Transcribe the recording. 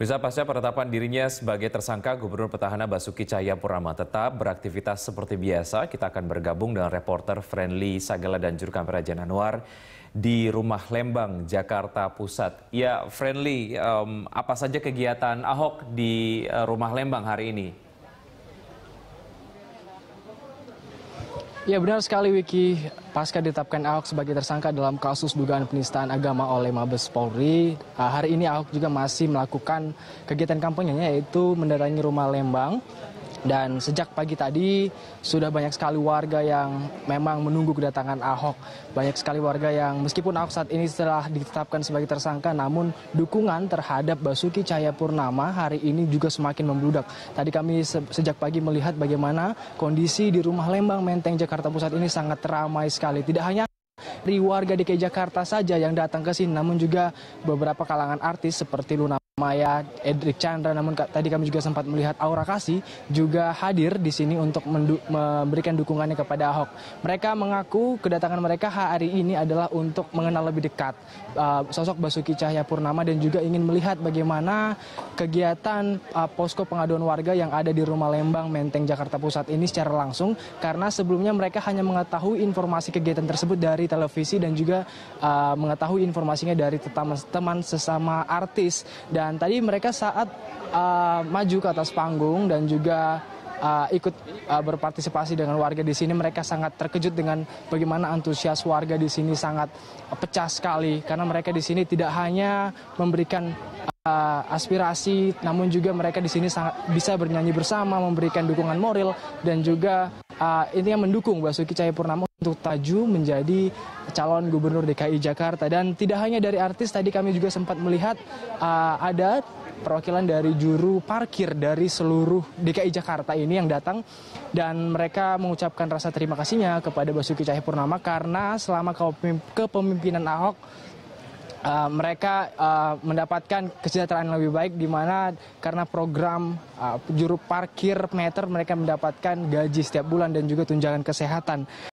Bisa pasca penetapan dirinya sebagai tersangka, Gubernur Petahana Basuki Cahayapurnama tetap beraktivitas seperti biasa. Kita akan bergabung dengan reporter Friendly Sagala dan juru kamera Anwar di Rumah Lembang, Jakarta Pusat. Ya, Friendly, um, apa saja kegiatan Ahok di uh, Rumah Lembang hari ini? Ya benar sekali Wiki, pasca ditetapkan Ahok sebagai tersangka dalam kasus dugaan penistaan agama oleh Mabes Polri, ah, hari ini Ahok juga masih melakukan kegiatan kampanyenya yaitu mendatangi rumah Lembang dan sejak pagi tadi sudah banyak sekali warga yang memang menunggu kedatangan Ahok. Banyak sekali warga yang meskipun Ahok saat ini setelah ditetapkan sebagai tersangka namun dukungan terhadap Basuki Cahayapurnama hari ini juga semakin membludak. Tadi kami se sejak pagi melihat bagaimana kondisi di rumah Lembang Menteng Jakarta Pusat ini sangat ramai sekali. Tidak hanya dari warga DKI Jakarta saja yang datang ke sini, namun juga beberapa kalangan artis seperti Luna Maya Edric Chandra namun tadi kami juga sempat melihat Aura Kasih juga hadir di sini untuk memberikan dukungannya kepada Ahok. Mereka mengaku kedatangan mereka hari ini adalah untuk mengenal lebih dekat uh, sosok Basuki Cahaya Purnama dan juga ingin melihat bagaimana kegiatan uh, posko pengaduan warga yang ada di rumah Lembang Menteng Jakarta Pusat ini secara langsung karena sebelumnya mereka hanya mengetahui informasi kegiatan tersebut dari televisi dan juga uh, mengetahui informasinya dari teman, teman sesama artis dan dan tadi mereka saat uh, maju ke atas panggung dan juga uh, ikut uh, berpartisipasi dengan warga di sini, mereka sangat terkejut dengan bagaimana antusias warga di sini sangat uh, pecah sekali karena mereka di sini tidak hanya memberikan uh, aspirasi, namun juga mereka di sini sangat bisa bernyanyi bersama, memberikan dukungan moral dan juga uh, yang mendukung Basuki Cahayapurnama untuk taju menjadi calon gubernur DKI Jakarta dan tidak hanya dari artis tadi kami juga sempat melihat uh, ada perwakilan dari juru parkir dari seluruh DKI Jakarta ini yang datang dan mereka mengucapkan rasa terima kasihnya kepada Basuki Cahayapurnama karena selama kepemimpinan Ahok Uh, mereka uh, mendapatkan kesejahteraan lebih baik di mana karena program uh, juru parkir meter mereka mendapatkan gaji setiap bulan dan juga tunjangan kesehatan.